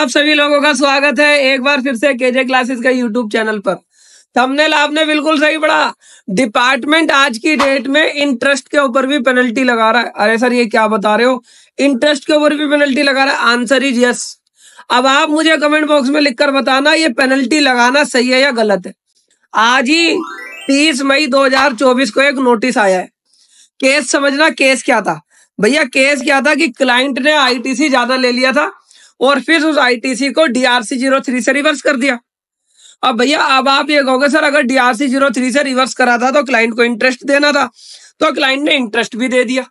आप सभी लोगों का स्वागत है एक बार फिर से केजे क्लासेस का यूट्यूब चैनल पर थंबनेल आपने बिल्कुल सही पढ़ा डिपार्टमेंट आज की डेट में इंटरेस्ट के ऊपर भी पेनल्टी लगा रहा है अरे सर ये क्या बता रहे हो इंटरेस्ट के ऊपर भी पेनल्टी लगा रहा है आंसर इज यस अब आप मुझे कमेंट बॉक्स में लिखकर बताना ये पेनल्टी लगाना सही है या गलत है आज ही तीस मई दो को एक नोटिस आया है केस समझना केस क्या था भैया केस क्या था कि क्लाइंट ने आईटीसी ज्यादा ले लिया था और फिर उस आईटीसी को डीआरसी जीरो थ्री से रिवर्स कर दिया अब भैया अब आप ये कहोगे सर अगर डीआरसी जीरो थ्री से रिवर्स करा था तो क्लाइंट को इंटरेस्ट देना था तो क्लाइंट ने इंटरेस्ट भी दे दिया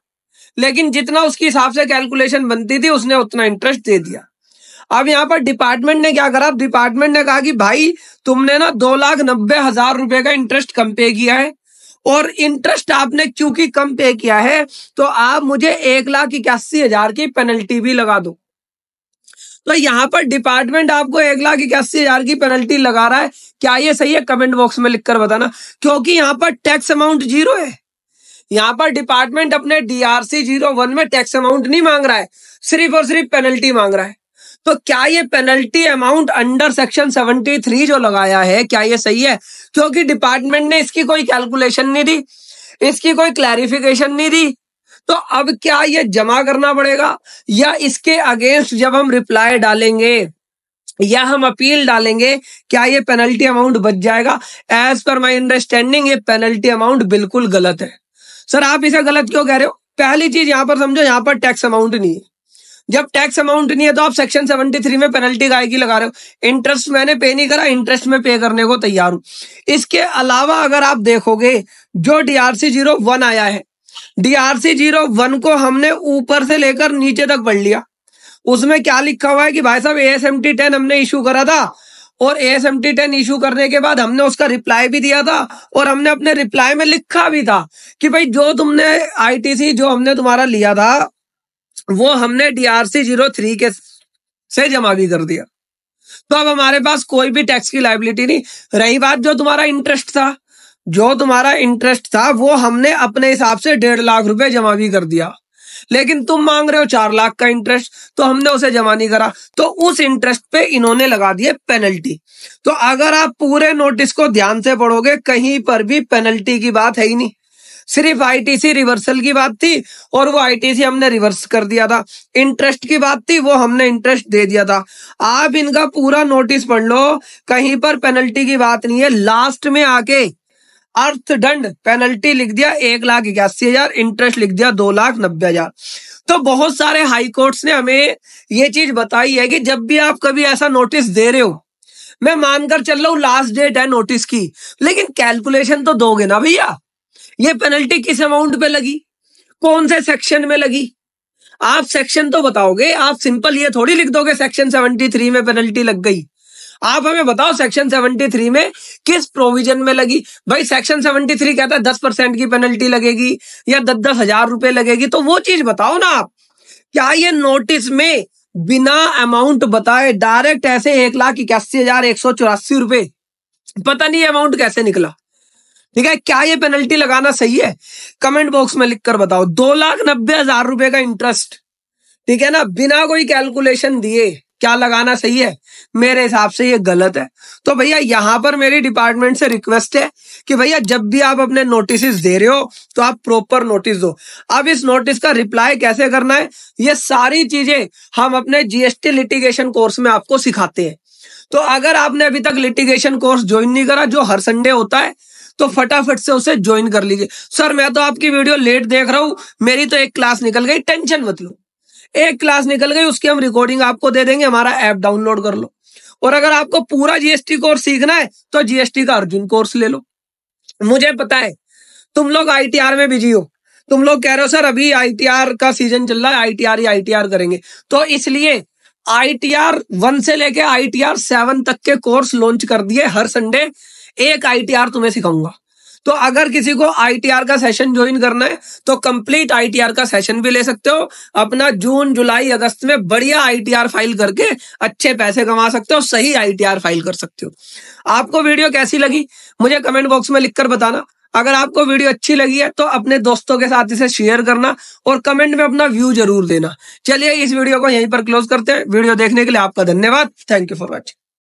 लेकिन जितना उसके हिसाब से कैलकुलेशन बनती थी उसने उतना इंटरेस्ट दे दिया अब यहाँ पर डिपार्टमेंट ने क्या करा डिपार्टमेंट ने कहा कि भाई तुमने ना दो लाख नब्बे हजार रुपए का इंटरेस्ट कम पे किया है और इंटरेस्ट आपने क्योंकि कम पे किया है तो आप मुझे एक लाख इक्यासी हजार की पेनल्टी भी लगा दो तो यहाँ पर डिपार्टमेंट आपको एक लाख इक्यासी हजार की पेनल्टी लगा रहा है क्या ये सही है कमेंट बॉक्स में लिखकर बताना क्योंकि यहाँ पर टैक्स अमाउंट जीरो है यहाँ पर डिपार्टमेंट अपने डीआरसी जीरो वन में टैक्स अमाउंट नहीं मांग रहा है सिर्फ और सिर्फ पेनल्टी मांग रहा है तो क्या ये penalty amount under section seventy three जो लगाया है क्या ये सही है क्योंकि डिपार्टमेंट ने इसकी कोई कैलकुलेशन नहीं दी इसकी कोई क्लैरिफिकेशन नहीं दी तो अब क्या ये जमा करना पड़ेगा या इसके अगेंस्ट जब हम रिप्लाई डालेंगे या हम अपील डालेंगे क्या ये पेनल्टी अमाउंट बच जाएगा एज पर माई अंडरस्टैंडिंग ये पेनल्टी अमाउंट बिल्कुल गलत है सर आप इसे गलत क्यों कह रहे हो पहली चीज यहां पर समझो यहां पर टैक्स अमाउंट नहीं है जब टैक्स अमाउंट नहीं है तो आप सेक्शन 73 में पेनल्टी गाय की लगा रहे हो इंटरेस्ट मैंने पे नहीं करा इंटरेस्ट में पे करने को तैयार हूं इसके अलावा अगर आप देखोगे जो डीआरसी जीरो वन आया है डीआरसी जीरो वन को हमने ऊपर से लेकर नीचे तक पढ़ लिया उसमें क्या लिखा हुआ है कि भाई साहब एस एम टी टेन हमने इशू करा था और S M T ten issue करने के बाद हमने उसका रिप्लाई भी दिया था और हमने अपने रिप्लाई में लिखा भी था कि भाई जो तुमने आईटीसी जो हमने तुम्हारा लिया था वो हमने डीआरसी जीरो थ्री के से जमा भी कर दिया तो अब हमारे पास कोई भी टैक्स की लाइबिलिटी नहीं रही बात जो तुम्हारा इंटरेस्ट था जो तुम्हारा इंटरेस्ट था वो हमने अपने हिसाब से डेढ़ लाख रुपए जमा भी कर दिया लेकिन तुम मांग रहे हो चार लाख का इंटरेस्ट तो हमने उसे जमा नहीं करा तो उस इंटरेस्ट पे इन्होंने लगा दिए पेनल्टी तो अगर आप पूरे नोटिस को ध्यान से पढ़ोगे कहीं पर भी पेनल्टी की बात है ही नहीं सिर्फ आईटीसी रिवर्सल की बात थी और वो आईटीसी हमने रिवर्स कर दिया था इंटरेस्ट की बात थी वो हमने इंटरेस्ट दे दिया था आप इनका पूरा नोटिस पढ़ लो कहीं पर पेनल्टी की बात नहीं है लास्ट में आके अर्थ दंड पेनल्टी लिख दिया एक लाख इक्यासी हजार इंटरेस्ट लिख दिया दो लाख नब्बे हजार तो बहुत सारे हाई कोर्ट्स ने हमें ये चीज बताई है कि जब भी आप कभी ऐसा नोटिस दे रहे हो मैं मानकर चल रहा हूं लास्ट डेट है नोटिस की लेकिन कैलकुलेशन तो दोगे ना भैया ये पेनल्टी किस अमाउंट पे लगी कौन से सेक्शन में लगी आप सेक्शन तो बताओगे आप सिंपल ये थोड़ी लिख दोगे सेक्शन सेवेंटी थ्री में पेनल्टी लग गई आप हमें बताओ सेक्शन 73 में किस प्रोविजन में लगी भाई सेक्शन 73 कहता है दस परसेंट की पेनल्टी लगेगी या दस दस हजार रुपए लगेगी तो वो चीज बताओ ना आप क्या ये नोटिस में बिना अमाउंट बताए डायरेक्ट ऐसे एक लाख इक्यासी हजार एक सौ चौरासी रुपए पता नहीं अमाउंट कैसे निकला ठीक है क्या ये पेनल्टी लगाना सही है कमेंट बॉक्स में लिखकर बताओ दो लाख नब्बे हजार रुपए का इंटरेस्ट ठीक है ना बिना कोई कैलकुलेशन दिए क्या लगाना सही है मेरे हिसाब से ये गलत है तो भैया यहाँ पर मेरी डिपार्टमेंट से रिक्वेस्ट है कि भैया जब भी आप अपने नोटिस दे रहे हो तो आप प्रॉपर नोटिस दो अब इस नोटिस का रिप्लाई कैसे करना है ये सारी चीजें हम अपने जीएसटी लिटिगेशन कोर्स में आपको सिखाते हैं तो अगर आपने अभी तक लिटिगेशन कोर्स ज्वाइन नहीं करा जो हर संडे होता है तो फटाफट से उसे ज्वाइन कर लीजिए सर मैं तो आपकी वीडियो लेट देख रहा हूं मेरी तो एक क्लास निकल गई टेंशन मत लो एक क्लास निकल गई उसकी हम रिकॉर्डिंग आपको दे देंगे हमारा ऐप डाउनलोड कर लो और अगर आपको पूरा जीएसटी कोर्स सीखना है तो जीएसटी का अर्जुन कोर्स ले लो मुझे पता है तुम लोग आईटीआर में बिजी हो तुम लोग कह रहे हो सर अभी आईटीआर का सीजन चल रहा है आईटीआर ही आईटीआर करेंगे तो इसलिए आईटीआर वन से लेके आईटीआर सेवन तक के कोर्स लॉन्च कर दिए हर संडे एक आईटीआर तुम्हें सिखाऊंगा तो अगर किसी को आईटीआर का सेशन ज्वाइन करना है तो कंप्लीट आईटीआर का सेशन भी ले सकते हो अपना जून जुलाई अगस्त में बढ़िया आईटीआर फाइल करके अच्छे पैसे कमा सकते हो सही आईटीआर फाइल कर सकते हो आपको वीडियो कैसी लगी मुझे कमेंट बॉक्स में लिखकर बताना अगर आपको वीडियो अच्छी लगी है तो अपने दोस्तों के साथ इसे शेयर करना और कमेंट में अपना व्यू जरूर देना चलिए इस वीडियो को यहीं पर क्लोज करते हैं वीडियो देखने के लिए आपका धन्यवाद थैंक यू फॉर वॉचिंग